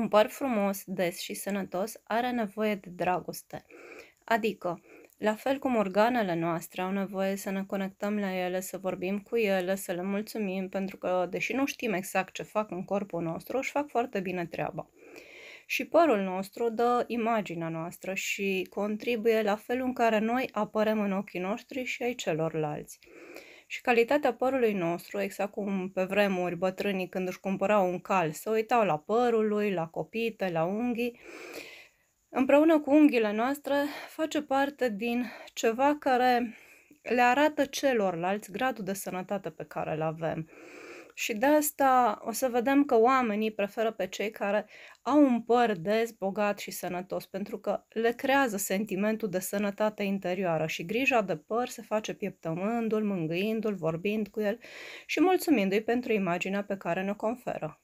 Un păr frumos, des și sănătos are nevoie de dragoste. Adică, la fel cum organele noastre au nevoie să ne conectăm la ele, să vorbim cu ele, să le mulțumim, pentru că, deși nu știm exact ce fac în corpul nostru, își fac foarte bine treaba. Și părul nostru dă imaginea noastră și contribuie la felul în care noi apărăm în ochii noștri și ai celorlalți și calitatea părului nostru, exact cum pe vremuri bătrânii când își cumpărau un cal, se uitau la părul lui, la copite, la unghii, împreună cu unghiile noastre, face parte din ceva care le arată celorlalți gradul de sănătate pe care îl avem. Și de asta o să vedem că oamenii preferă pe cei care au un păr des, bogat și sănătos, pentru că le creează sentimentul de sănătate interioară și grija de păr se face pieptămându-l, mângâindu-l, vorbind cu el și mulțumindu-i pentru imaginea pe care ne conferă.